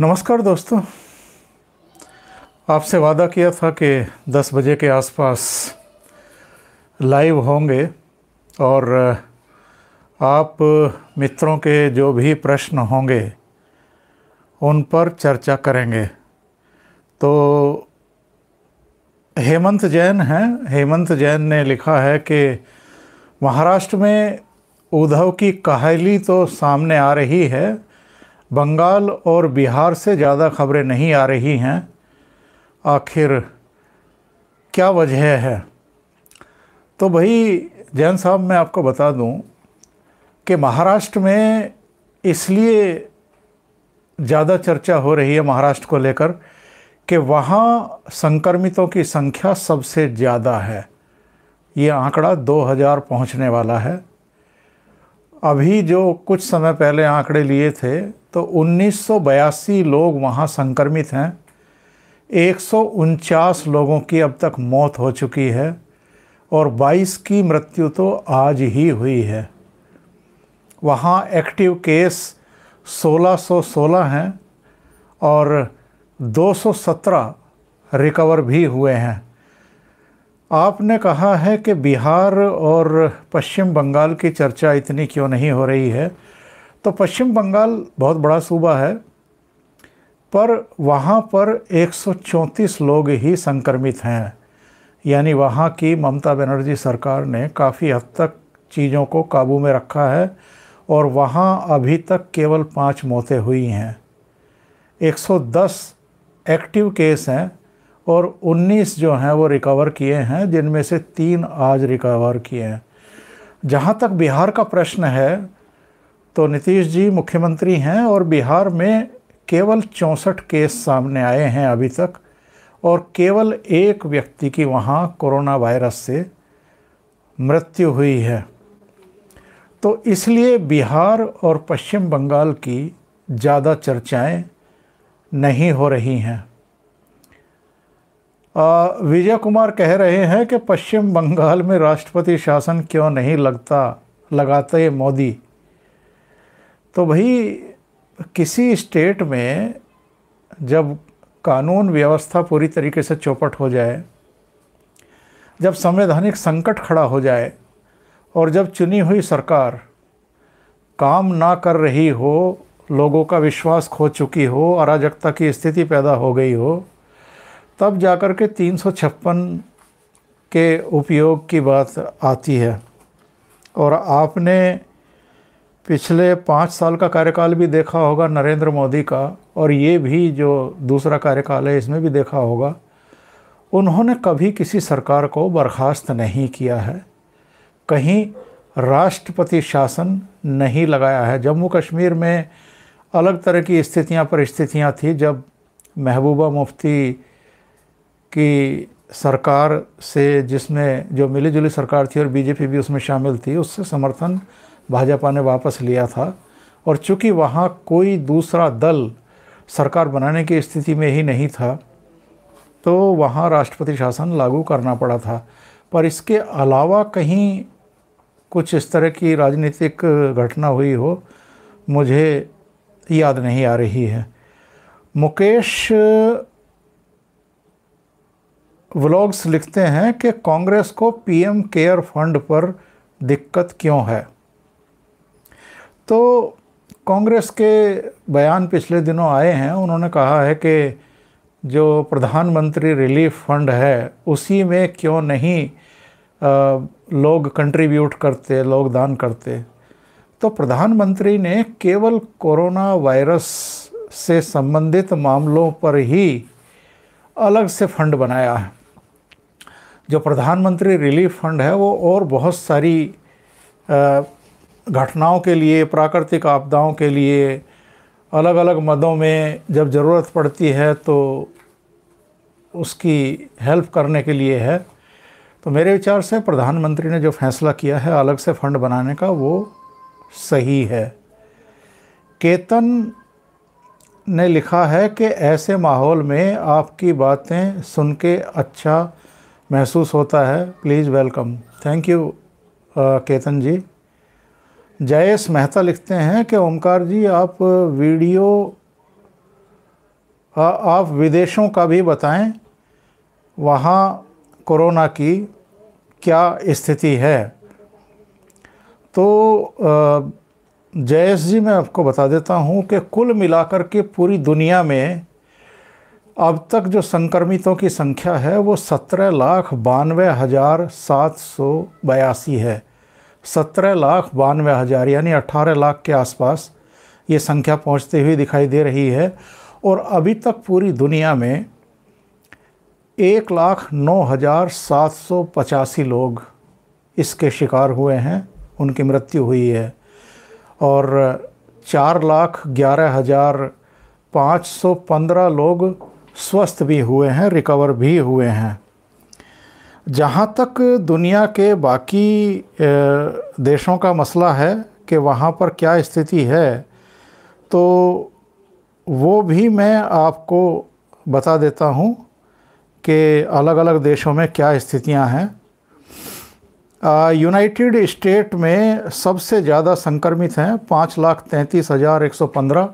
नमस्कार दोस्तों आपसे वादा किया था कि 10 बजे के आसपास लाइव होंगे और आप मित्रों के जो भी प्रश्न होंगे उन पर चर्चा करेंगे तो हेमंत जैन हैं हेमंत जैन ने लिखा है कि महाराष्ट्र में उद्धव की कहली तो सामने आ रही है बंगाल और बिहार से ज़्यादा खबरें नहीं आ रही हैं आखिर क्या वजह है तो भाई जैन साहब मैं आपको बता दूं कि महाराष्ट्र में इसलिए ज़्यादा चर्चा हो रही है महाराष्ट्र को लेकर कि वहाँ संक्रमितों की संख्या सबसे ज़्यादा है ये आंकड़ा 2000 पहुंचने वाला है अभी जो कुछ समय पहले आंकड़े लिए थे तो उन्नीस लोग वहाँ संक्रमित हैं एक लोगों की अब तक मौत हो चुकी है और 22 की मृत्यु तो आज ही हुई है वहाँ एक्टिव केस 1616 हैं और 217 रिकवर भी हुए हैं आपने कहा है कि बिहार और पश्चिम बंगाल की चर्चा इतनी क्यों नहीं हो रही है तो पश्चिम बंगाल बहुत बड़ा सूबा है पर वहाँ पर 134 लोग ही संक्रमित हैं यानी वहाँ की ममता बनर्जी सरकार ने काफ़ी हद तक चीज़ों को काबू में रखा है और वहाँ अभी तक केवल पाँच मौतें हुई हैं 110 एक्टिव केस हैं और 19 जो हैं वो रिकवर किए हैं जिनमें से तीन आज रिकवर किए हैं जहाँ तक बिहार का प्रश्न है तो नीतीश जी मुख्यमंत्री हैं और बिहार में केवल चौंसठ केस सामने आए हैं अभी तक और केवल एक व्यक्ति की वहाँ कोरोना वायरस से मृत्यु हुई है तो इसलिए बिहार और पश्चिम बंगाल की ज़्यादा चर्चाएं नहीं हो रही हैं विजय कुमार कह रहे हैं कि पश्चिम बंगाल में राष्ट्रपति शासन क्यों नहीं लगता लगाते मोदी तो भाई किसी स्टेट में जब कानून व्यवस्था पूरी तरीके से चौपट हो जाए जब संवैधानिक संकट खड़ा हो जाए और जब चुनी हुई सरकार काम ना कर रही हो लोगों का विश्वास खो चुकी हो अराजकता की स्थिति पैदा हो गई हो तब जाकर के तीन के उपयोग की बात आती है और आपने पिछले पाँच साल का कार्यकाल भी देखा होगा नरेंद्र मोदी का और ये भी जो दूसरा कार्यकाल है इसमें भी देखा होगा उन्होंने कभी किसी सरकार को बर्खास्त नहीं किया है कहीं राष्ट्रपति शासन नहीं लगाया है जम्मू कश्मीर में अलग तरह की स्थितियां परिस्थितियां थी जब महबूबा मुफ्ती कि सरकार से जिसमें जो मिली जुली सरकार थी और बीजेपी भी उसमें शामिल थी उससे समर्थन भाजपा ने वापस लिया था और चूंकि वहाँ कोई दूसरा दल सरकार बनाने की स्थिति में ही नहीं था तो वहाँ राष्ट्रपति शासन लागू करना पड़ा था पर इसके अलावा कहीं कुछ इस तरह की राजनीतिक घटना हुई हो मुझे याद नहीं आ रही है मुकेश व्लॉग्स लिखते हैं कि कांग्रेस को पीएम केयर फंड पर दिक्कत क्यों है तो कांग्रेस के बयान पिछले दिनों आए हैं उन्होंने कहा है कि जो प्रधानमंत्री रिलीफ फंड है उसी में क्यों नहीं आ, लोग कंट्रीब्यूट करते लोग दान करते तो प्रधानमंत्री ने केवल कोरोना वायरस से संबंधित मामलों पर ही अलग से फंड बनाया है जो प्रधानमंत्री रिलीफ फंड है वो और बहुत सारी घटनाओं के लिए प्राकृतिक आपदाओं के लिए अलग अलग मदों में जब ज़रूरत पड़ती है तो उसकी हेल्प करने के लिए है तो मेरे विचार से प्रधानमंत्री ने जो फैसला किया है अलग से फंड बनाने का वो सही है केतन ने लिखा है कि ऐसे माहौल में आपकी बातें सुन के अच्छा महसूस होता है please welcome thank you Ketan ji Jayesh Mehta लिखते हैं कि ओमकार जी आप वीडियो आ, आप विदेशों का भी बताएं वहाँ कोरोना की क्या स्थिति है तो जयेश जी मैं आपको बता देता हूँ कि कुल मिलाकर के पूरी दुनिया में अब तक जो संक्रमितों की संख्या है वो सत्रह लाख बानवे हज़ार सात सौ बयासी है सत्रह लाख बानवे हज़ार यानी अट्ठारह लाख के आसपास ये संख्या पहुंचती हुई दिखाई दे रही है और अभी तक पूरी दुनिया में एक लाख नौ हज़ार सात सौ पचासी लोग इसके शिकार हुए हैं उनकी मृत्यु हुई है और चार लाख ग्यारह हज़ार पाँच सौ पंद्रह लोग स्वस्थ भी हुए हैं रिकवर भी हुए हैं जहाँ तक दुनिया के बाकी देशों का मसला है कि वहाँ पर क्या स्थिति है तो वो भी मैं आपको बता देता हूँ कि अलग अलग देशों में क्या स्थितियाँ हैं यूनाइटेड स्टेट में सबसे ज़्यादा संक्रमित हैं पाँच लाख तैंतीस हज़ार एक सौ पंद्रह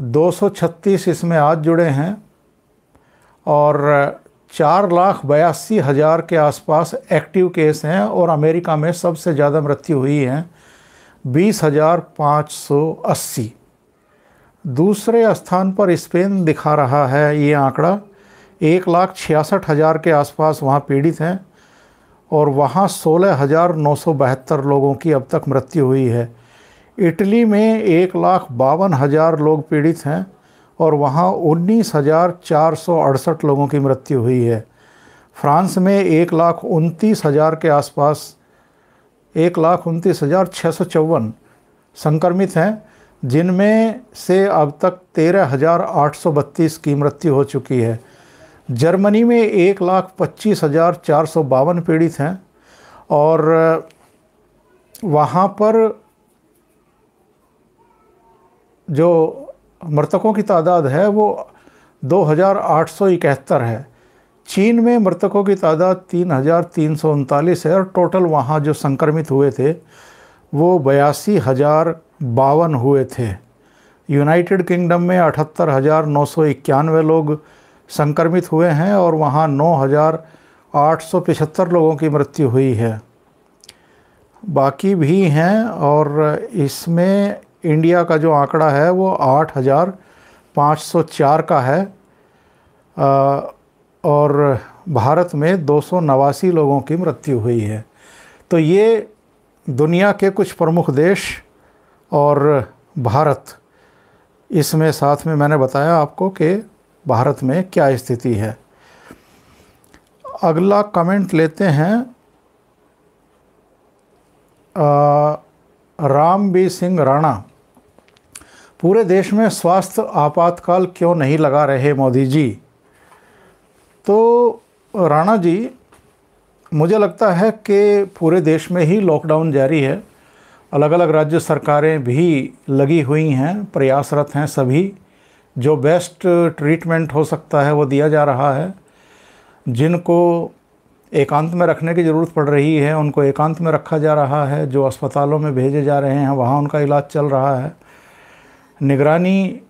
236 इसमें आज जुड़े हैं और चार लाख बयासी हज़ार के आसपास एक्टिव केस हैं और अमेरिका में सबसे ज़्यादा मृत्यु हुई हैं बीस हज़ार पाँच सौ अस्सी दूसरे स्थान पर स्पेन दिखा रहा है ये आंकड़ा एक लाख छियासठ हज़ार के आसपास वहाँ पीड़ित हैं और वहाँ सोलह हज़ार नौ सौ बहत्तर लोगों की अब तक मृत्यु हुई है इटली में एक लाख बावन हज़ार लोग पीड़ित हैं और वहाँ उन्नीस हज़ार चार सौ अड़सठ लोगों की मृत्यु हुई है फ्रांस में एक लाख उनतीस हज़ार के आसपास एक लाख उनतीस हज़ार छः सौ चौवन संक्रमित हैं जिनमें से अब तक तेरह हज़ार आठ सौ बत्तीस की मृत्यु हो चुकी है जर्मनी में एक लाख पच्चीस हज़ार चार सौ बावन पीड़ित हैं और वहाँ पर जो मृतकों की तादाद है वो दो है चीन में मृतकों की तादाद तीन है और टोटल वहाँ जो संक्रमित हुए थे वो बयासी हज़ार बावन हुए थे यूनाइटेड किंगडम में अठहत्तर हज़ार नौ सौ इक्यानवे लोग संक्रमित हुए हैं और वहाँ नौ हज़ार आठ सौ पिछहत्तर लोगों की मृत्यु हुई है बाकी भी हैं और इसमें इंडिया का जो आंकड़ा है वो आठ हज़ार पाँच सौ चार का है आ, और भारत में दो सौ नवासी लोगों की मृत्यु हुई है तो ये दुनिया के कुछ प्रमुख देश और भारत इसमें साथ में मैंने बताया आपको कि भारत में क्या स्थिति है अगला कमेंट लेते हैं आ, राम बी सिंह राणा पूरे देश में स्वास्थ्य आपातकाल क्यों नहीं लगा रहे मोदी जी तो राणा जी मुझे लगता है कि पूरे देश में ही लॉकडाउन जारी है अलग अलग राज्य सरकारें भी लगी हुई हैं प्रयासरत हैं सभी जो बेस्ट ट्रीटमेंट हो सकता है वो दिया जा रहा है जिनको एकांत में रखने की ज़रूरत पड़ रही है उनको एकांत में रखा जा रहा है जो अस्पतालों में भेजे जा रहे हैं वहाँ उनका इलाज चल रहा है निगरानी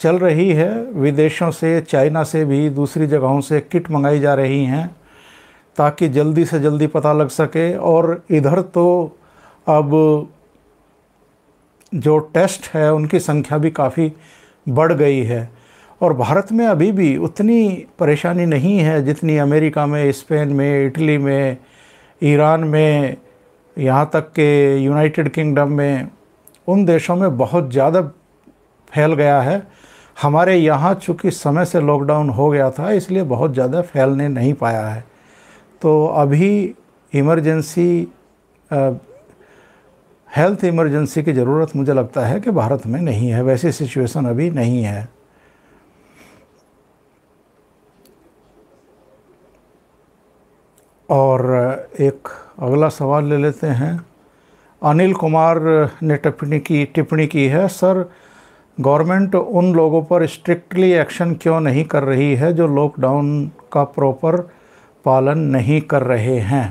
चल रही है विदेशों से चाइना से भी दूसरी जगहों से किट मंगाई जा रही हैं ताकि जल्दी से जल्दी पता लग सके और इधर तो अब जो टेस्ट है उनकी संख्या भी काफ़ी बढ़ गई है और भारत में अभी भी उतनी परेशानी नहीं है जितनी अमेरिका में स्पेन में इटली में ईरान में यहाँ तक के यूनाइटेड किंगडम में उन देशों में बहुत ज़्यादा फैल गया है हमारे यहाँ चूँकि समय से लॉकडाउन हो गया था इसलिए बहुत ज़्यादा फैलने नहीं पाया है तो अभी इमरजेंसी हेल्थ इमरजेंसी की ज़रूरत मुझे लगता है कि भारत में नहीं है वैसी सिचुएशन अभी नहीं है और एक अगला सवाल ले लेते हैं अनिल कुमार ने टिप्पणी की टिप्पणी की है सर गवर्नमेंट उन लोगों पर स्ट्रिक्टली एक्शन क्यों नहीं कर रही है जो लॉकडाउन का प्रॉपर पालन नहीं कर रहे हैं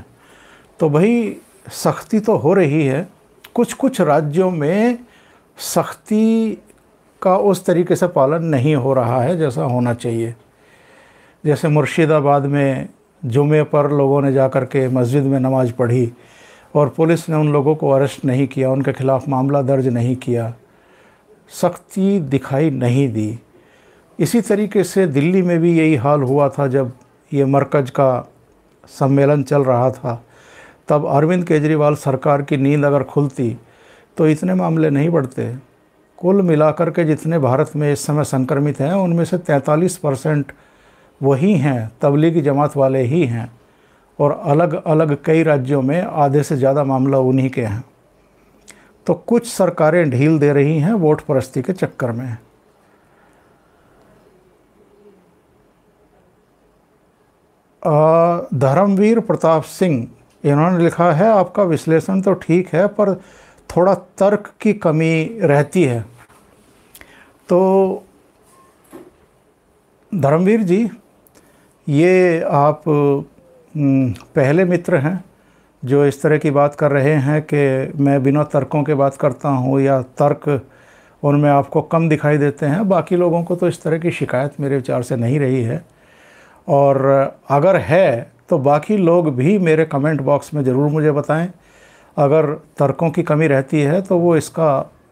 तो भाई सख्ती तो हो रही है कुछ कुछ राज्यों में सख्ती का उस तरीके से पालन नहीं हो रहा है जैसा होना चाहिए जैसे मुर्शिदाबाद में जुमे पर लोगों ने जा के मस्जिद में नमाज़ पढ़ी और पुलिस ने उन लोगों को अरेस्ट नहीं किया उनके ख़िलाफ़ मामला दर्ज नहीं किया सख्ती दिखाई नहीं दी इसी तरीके से दिल्ली में भी यही हाल हुआ था जब ये मरकज़ का सम्मेलन चल रहा था तब अरविंद केजरीवाल सरकार की नींद अगर खुलती तो इतने मामले नहीं बढ़ते कुल मिलाकर के जितने भारत में इस समय संक्रमित हैं उनमें से 43 परसेंट वही हैं तबलीगी जमात वाले ही हैं और अलग अलग कई राज्यों में आधे से ज़्यादा मामला उन्हीं के हैं तो कुछ सरकारें ढील दे रही हैं वोट परस्ती के चक्कर में धर्मवीर प्रताप सिंह इन्होंने लिखा है आपका विश्लेषण तो ठीक है पर थोड़ा तर्क की कमी रहती है तो धर्मवीर जी ये आप पहले मित्र हैं जो इस तरह की बात कर रहे हैं कि मैं बिना तर्कों के बात करता हूँ या तर्क उनमें आपको कम दिखाई देते हैं बाकी लोगों को तो इस तरह की शिकायत मेरे विचार से नहीं रही है और अगर है तो बाकी लोग भी मेरे कमेंट बॉक्स में ज़रूर मुझे बताएं अगर तर्कों की कमी रहती है तो वो इसका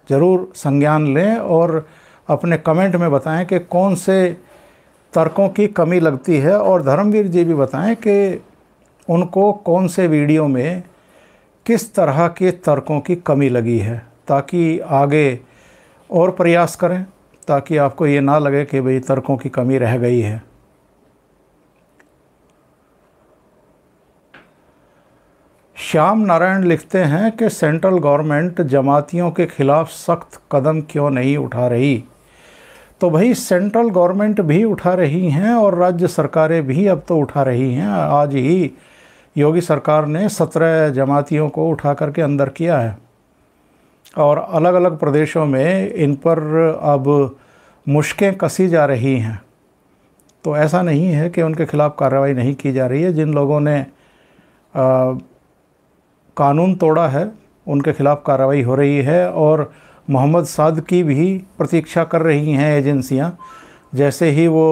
ज़रूर संज्ञान लें और अपने कमेंट में बताएं कि कौन से तर्कों की कमी लगती है और धर्मवीर जी भी बताएं कि उनको कौन से वीडियो में किस तरह के तर्कों की कमी लगी है ताकि आगे और प्रयास करें ताकि आपको ये ना लगे कि भाई तर्कों की कमी रह गई है श्याम नारायण लिखते हैं कि सेंट्रल गवर्नमेंट जमातियों के खिलाफ सख्त कदम क्यों नहीं उठा रही तो भाई सेंट्रल गवर्नमेंट भी उठा रही हैं और राज्य सरकारें भी अब तो उठा रही हैं आज ही योगी सरकार ने सत्रह जमातियों को उठा करके अंदर किया है और अलग अलग प्रदेशों में इन पर अब मुश्कें कसी जा रही हैं तो ऐसा नहीं है कि उनके खिलाफ़ कार्रवाई नहीं की जा रही है जिन लोगों ने आ, कानून तोड़ा है उनके खिलाफ़ कार्रवाई हो रही है और मोहम्मद साद की भी प्रतीक्षा कर रही हैं एजेंसियां जैसे ही वो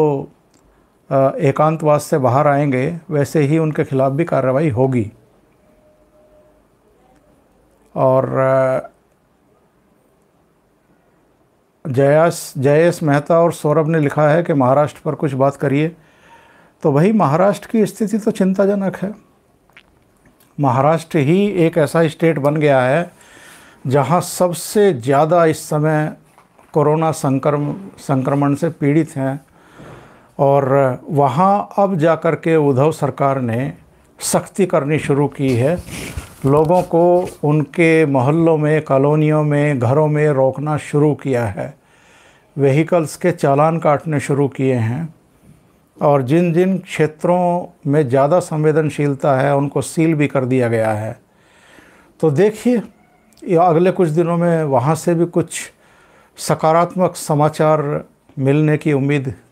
एकांतवास से बाहर आएंगे वैसे ही उनके खिलाफ भी कार्रवाई होगी और जयास जयेश मेहता और सौरभ ने लिखा है कि महाराष्ट्र पर कुछ बात करिए तो वही महाराष्ट्र की स्थिति तो चिंताजनक है महाराष्ट्र ही एक ऐसा स्टेट बन गया है जहां सबसे ज़्यादा इस समय कोरोना संक्रम संक्रमण से पीड़ित हैं और वहाँ अब जा कर के उद्धव सरकार ने सख्ती करनी शुरू की है लोगों को उनके मोहल्लों में कॉलोनियों में घरों में रोकना शुरू किया है व्हीकल्स के चालान काटने शुरू किए हैं और जिन जिन क्षेत्रों में ज़्यादा संवेदनशीलता है उनको सील भी कर दिया गया है तो देखिए अगले कुछ दिनों में वहाँ से भी कुछ सकारात्मक समाचार मिलने की उम्मीद